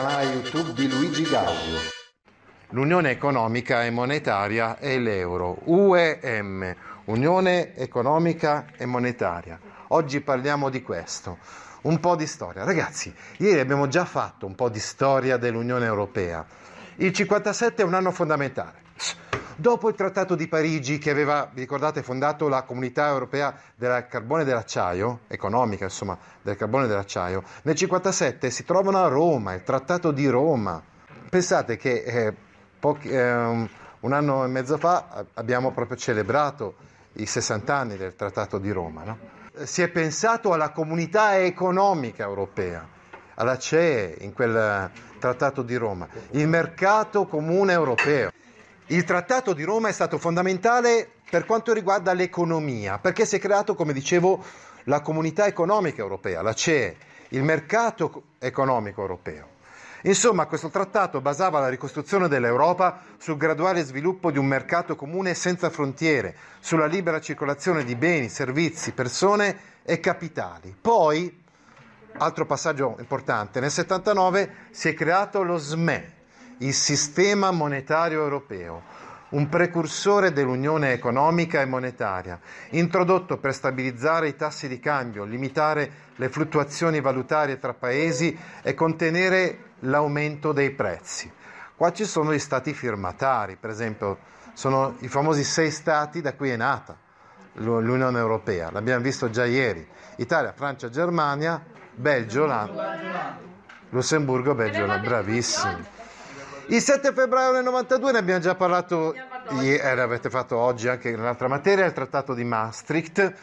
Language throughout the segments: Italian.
canale YouTube di Luigi Gaudio. L'Unione Economica e Monetaria e l'Euro, UEM, Unione Economica e Monetaria. Oggi parliamo di questo, un po' di storia. Ragazzi, ieri abbiamo già fatto un po' di storia dell'Unione Europea. Il 57 è un anno fondamentale Dopo il Trattato di Parigi che aveva, vi ricordate, fondato la comunità europea del carbone e dell'acciaio, economica insomma, del carbone e dell'acciaio, nel 1957 si trovano a Roma, il Trattato di Roma. Pensate che eh, pochi, eh, un anno e mezzo fa abbiamo proprio celebrato i 60 anni del Trattato di Roma. No? Si è pensato alla comunità economica europea alla CE in quel trattato di Roma, il mercato comune europeo. Il Trattato di Roma è stato fondamentale per quanto riguarda l'economia, perché si è creato, come dicevo, la comunità economica europea, la CE, il mercato economico europeo. Insomma, questo trattato basava la ricostruzione dell'Europa sul graduale sviluppo di un mercato comune senza frontiere, sulla libera circolazione di beni, servizi, persone e capitali. Poi, altro passaggio importante, nel 79 si è creato lo SME, il sistema monetario europeo, un precursore dell'unione economica e monetaria, introdotto per stabilizzare i tassi di cambio, limitare le fluttuazioni valutarie tra paesi e contenere l'aumento dei prezzi. Qua ci sono gli stati firmatari, per esempio, sono i famosi sei stati da cui è nata l'Unione Europea, l'abbiamo visto già ieri, Italia, Francia, Germania, Belgio, Lussemburgo, Belgio, bravissimi. Il 7 febbraio del 92 ne abbiamo già parlato, ieri, eh, avete fatto oggi anche in un'altra materia, il trattato di Maastricht,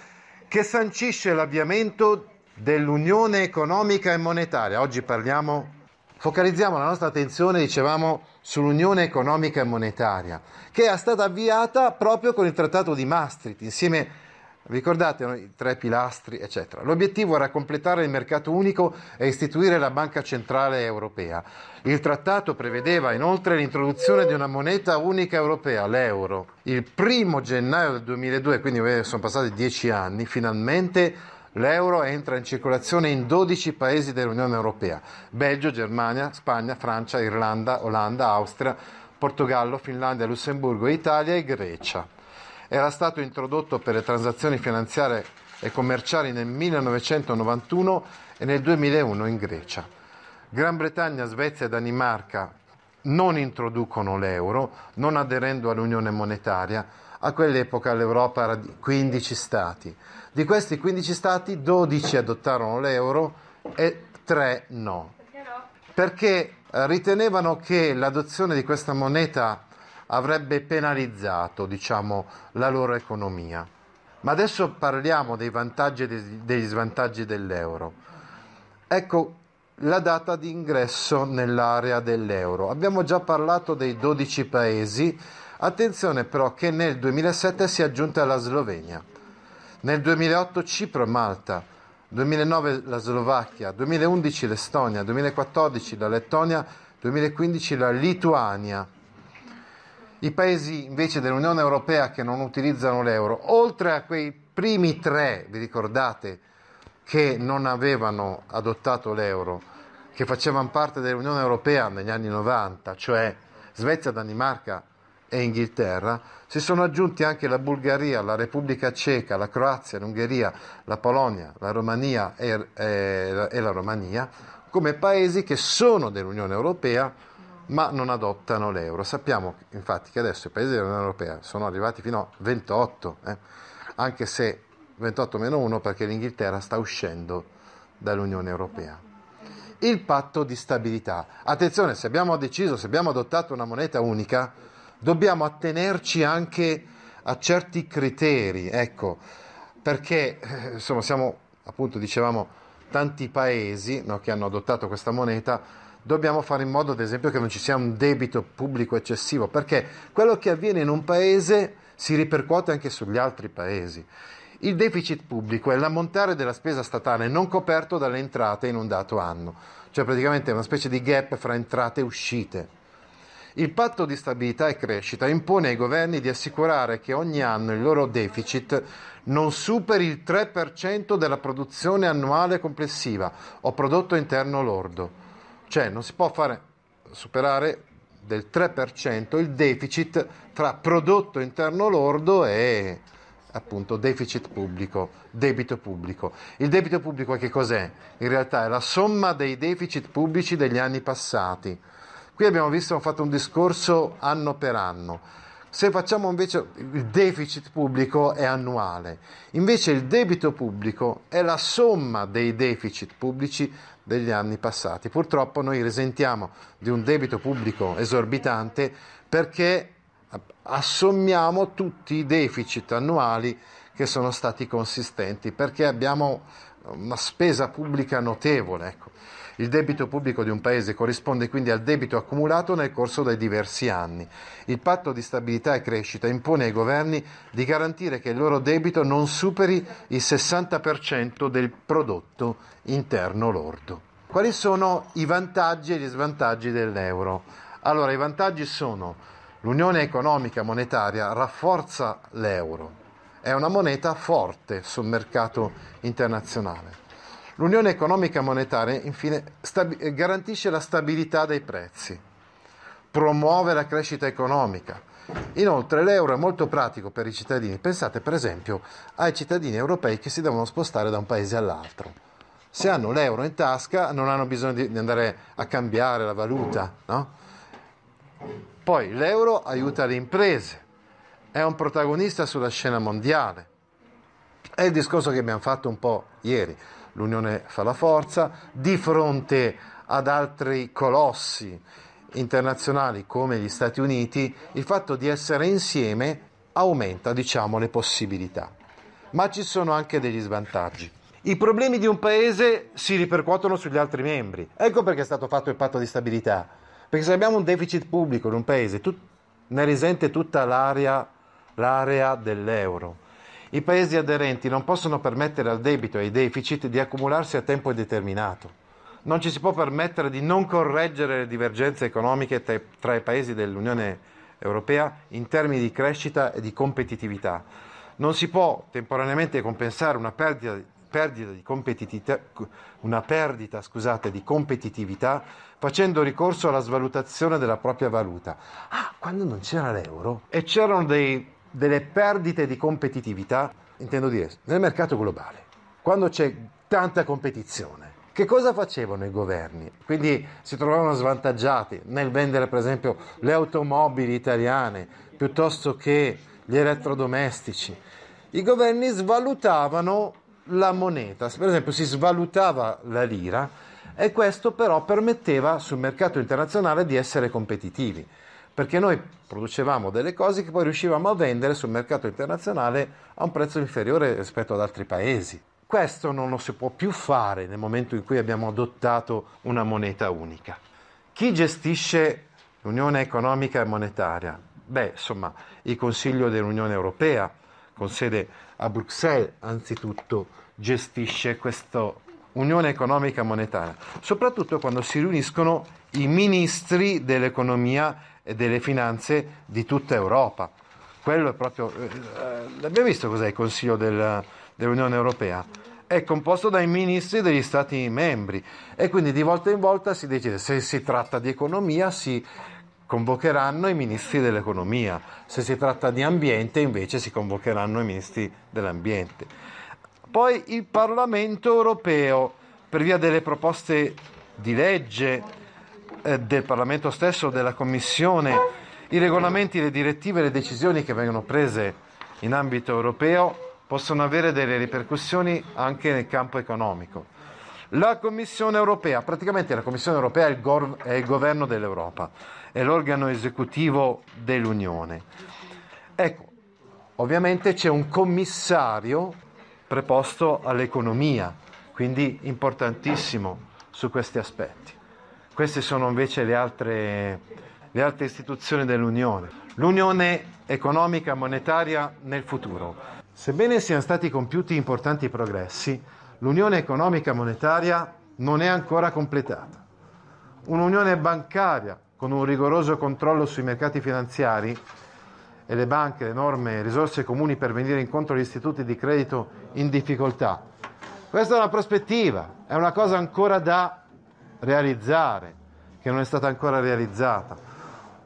che sancisce l'avviamento dell'unione economica e monetaria. Oggi parliamo, focalizziamo la nostra attenzione, dicevamo, sull'unione economica e monetaria, che è stata avviata proprio con il trattato di Maastricht, insieme a Ricordate i tre pilastri, eccetera. L'obiettivo era completare il mercato unico e istituire la Banca Centrale Europea. Il trattato prevedeva inoltre l'introduzione di una moneta unica europea, l'euro. Il primo gennaio del 2002, quindi eh, sono passati dieci anni, finalmente l'euro entra in circolazione in 12 paesi dell'Unione Europea. Belgio, Germania, Spagna, Francia, Irlanda, Olanda, Austria, Portogallo, Finlandia, Lussemburgo, Italia e Grecia era stato introdotto per le transazioni finanziarie e commerciali nel 1991 e nel 2001 in Grecia. Gran Bretagna, Svezia e Danimarca non introducono l'euro, non aderendo all'unione monetaria. A quell'epoca l'Europa era di 15 stati. Di questi 15 stati 12 adottarono l'euro e 3 no. Perché eh, ritenevano che l'adozione di questa moneta avrebbe penalizzato diciamo, la loro economia. Ma adesso parliamo dei vantaggi e degli svantaggi dell'euro. Ecco la data di ingresso nell'area dell'euro. Abbiamo già parlato dei 12 paesi, attenzione però che nel 2007 si è aggiunta la Slovenia, nel 2008 Cipro e Malta, 2009 la Slovacchia, 2011 l'Estonia, 2014 la Lettonia, 2015 la Lituania i paesi invece dell'Unione Europea che non utilizzano l'euro, oltre a quei primi tre, vi ricordate, che non avevano adottato l'euro, che facevano parte dell'Unione Europea negli anni 90, cioè Svezia, Danimarca e Inghilterra, si sono aggiunti anche la Bulgaria, la Repubblica Ceca, la Croazia, l'Ungheria, la Polonia, la Romania e, e, eh, e la Romania, come paesi che sono dell'Unione Europea, ma non adottano l'euro. Sappiamo infatti che adesso i paesi dell'Unione Europea sono arrivati fino a 28, eh? anche se 28 meno 1 perché l'Inghilterra sta uscendo dall'Unione Europea. Il patto di stabilità. Attenzione, se abbiamo deciso, se abbiamo adottato una moneta unica, dobbiamo attenerci anche a certi criteri, ecco, perché eh, insomma siamo, appunto dicevamo, tanti paesi no, che hanno adottato questa moneta dobbiamo fare in modo, ad esempio, che non ci sia un debito pubblico eccessivo, perché quello che avviene in un paese si ripercuote anche sugli altri paesi. Il deficit pubblico è l'ammontare della spesa statale non coperto dalle entrate in un dato anno, cioè praticamente una specie di gap fra entrate e uscite. Il patto di stabilità e crescita impone ai governi di assicurare che ogni anno il loro deficit non superi il 3% della produzione annuale complessiva o prodotto interno lordo cioè non si può fare superare del 3% il deficit tra prodotto interno lordo e appunto deficit pubblico, debito pubblico. Il debito pubblico che cos'è? In realtà è la somma dei deficit pubblici degli anni passati. Qui abbiamo visto, abbiamo fatto un discorso anno per anno. Se facciamo invece il deficit pubblico è annuale, invece il debito pubblico è la somma dei deficit pubblici degli anni passati. Purtroppo noi risentiamo di un debito pubblico esorbitante perché assommiamo tutti i deficit annuali che sono stati consistenti, perché abbiamo una spesa pubblica notevole. Ecco. Il debito pubblico di un paese corrisponde quindi al debito accumulato nel corso dei diversi anni. Il patto di stabilità e crescita impone ai governi di garantire che il loro debito non superi il 60% del prodotto interno lordo. Quali sono i vantaggi e gli svantaggi dell'euro? Allora, i vantaggi sono l'unione economica monetaria rafforza l'euro è una moneta forte sul mercato internazionale. L'Unione economica monetaria infine stabi- garantisce la stabilità dei prezzi, promuove la crescita economica. Inoltre l'euro è molto pratico per i cittadini. Pensate per esempio ai cittadini europei che si devono spostare da un paese all'altro. Se hanno l'euro in tasca non hanno bisogno di andare a cambiare la valuta. No? Poi l'euro aiuta le imprese è un protagonista sulla scena mondiale. È il discorso che abbiamo fatto un po' ieri. L'unione fa la forza di fronte ad altri colossi internazionali come gli Stati Uniti, il fatto di essere insieme aumenta, diciamo, le possibilità. Ma ci sono anche degli svantaggi. I problemi di un paese si ripercuotono sugli altri membri. Ecco perché è stato fatto il patto di stabilità. Perché se abbiamo un deficit pubblico in un paese, tut- ne risente tutta l'area l'area dell'euro. I paesi aderenti non possono permettere al debito e ai deficit di accumularsi a tempo indeterminato. Non ci si può permettere di non correggere le divergenze economiche tra i paesi dell'Unione Europea in termini di crescita e di competitività. Non si può temporaneamente compensare una perdita, perdita, di, competitività, una perdita scusate, di competitività facendo ricorso alla svalutazione della propria valuta. Ah, quando non c'era l'euro e c'erano dei delle perdite di competitività, intendo dire, nel mercato globale, quando c'è tanta competizione. Che cosa facevano i governi? Quindi si trovavano svantaggiati nel vendere per esempio le automobili italiane piuttosto che gli elettrodomestici. I governi svalutavano la moneta, per esempio si svalutava la lira e questo però permetteva sul mercato internazionale di essere competitivi perché noi producevamo delle cose che poi riuscivamo a vendere sul mercato internazionale a un prezzo inferiore rispetto ad altri paesi. Questo non lo si può più fare nel momento in cui abbiamo adottato una moneta unica. Chi gestisce l'Unione economica e monetaria? Beh, insomma, il Consiglio dell'Unione Europea, con sede a Bruxelles, anzitutto gestisce questo Unione Economica Monetaria, soprattutto quando si riuniscono i ministri dell'economia e delle finanze di tutta Europa. Quello è proprio... Eh, eh, l'abbiamo visto cos'è il Consiglio del, dell'Unione Europea? È composto dai ministri degli Stati membri e quindi di volta in volta si decide se si tratta di economia si convocheranno i ministri dell'economia, se si tratta di ambiente invece si convocheranno i ministri dell'ambiente. Poi il Parlamento europeo, per via delle proposte di legge eh, del Parlamento stesso, della Commissione, i regolamenti, le direttive le decisioni che vengono prese in ambito europeo possono avere delle ripercussioni anche nel campo economico. La Commissione europea, praticamente la Commissione europea è il, gov- è il governo dell'Europa, è l'organo esecutivo dell'Unione. Ecco, ovviamente c'è un commissario preposto all'economia, quindi importantissimo su questi aspetti. Queste sono invece le altre, le altre istituzioni dell'Unione. L'Unione economica monetaria nel futuro. Sebbene siano stati compiuti importanti progressi, l'Unione economica monetaria non è ancora completata. Un'unione bancaria con un rigoroso controllo sui mercati finanziari e le banche le enorme risorse comuni per venire incontro agli istituti di credito in difficoltà. Questa è una prospettiva, è una cosa ancora da realizzare, che non è stata ancora realizzata.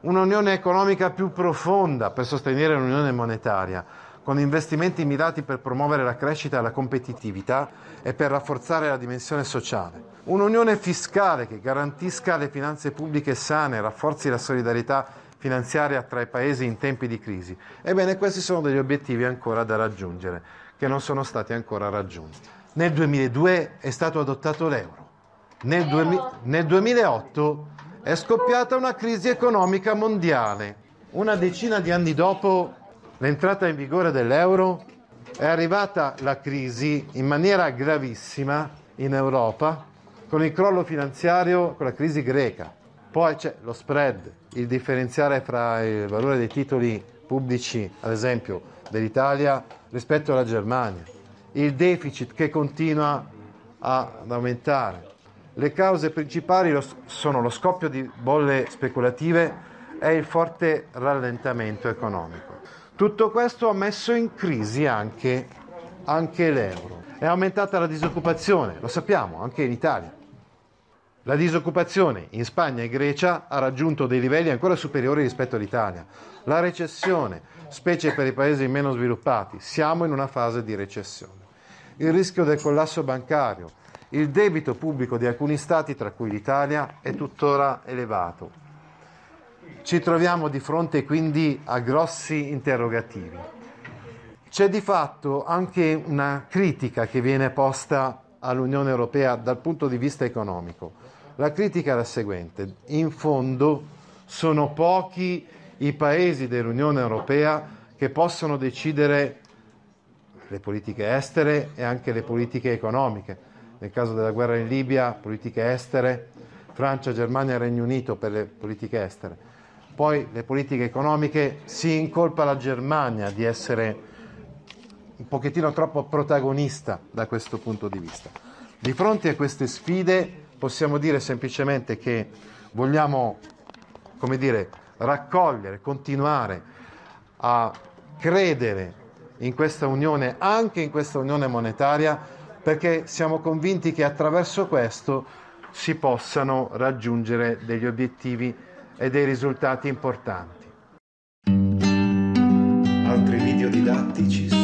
Un'unione economica più profonda per sostenere l'unione monetaria, con investimenti mirati per promuovere la crescita e la competitività e per rafforzare la dimensione sociale. Un'unione fiscale che garantisca le finanze pubbliche sane, rafforzi la solidarietà finanziaria tra i paesi in tempi di crisi. Ebbene, questi sono degli obiettivi ancora da raggiungere, che non sono stati ancora raggiunti. Nel 2002 è stato adottato l'euro, nel, duemi- nel 2008 è scoppiata una crisi economica mondiale. Una decina di anni dopo l'entrata in vigore dell'euro è arrivata la crisi in maniera gravissima in Europa con il crollo finanziario, con la crisi greca. Poi c'è lo spread, il differenziare fra il valore dei titoli pubblici, ad esempio dell'Italia, rispetto alla Germania, il deficit che continua ad aumentare. Le cause principali sono lo scoppio di bolle speculative e il forte rallentamento economico. Tutto questo ha messo in crisi anche, anche l'euro. È aumentata la disoccupazione, lo sappiamo, anche in Italia la disoccupazione in Spagna e Grecia ha raggiunto dei livelli ancora superiori rispetto all'Italia. La recessione, specie per i paesi meno sviluppati, siamo in una fase di recessione. Il rischio del collasso bancario, il debito pubblico di alcuni stati, tra cui l'Italia, è tuttora elevato. Ci troviamo di fronte quindi a grossi interrogativi. C'è di fatto anche una critica che viene posta all'Unione Europea dal punto di vista economico. La critica è la seguente, in fondo sono pochi i paesi dell'Unione Europea che possono decidere le politiche estere e anche le politiche economiche. Nel caso della guerra in Libia, politiche estere, Francia, Germania e Regno Unito per le politiche estere. Poi le politiche economiche si incolpa la Germania di essere un pochettino troppo protagonista da questo punto di vista. Di fronte a queste sfide possiamo dire semplicemente che vogliamo, come dire, raccogliere, continuare a credere in questa unione, anche in questa unione monetaria, perché siamo convinti che attraverso questo si possano raggiungere degli obiettivi e dei risultati importanti. Altri video didattici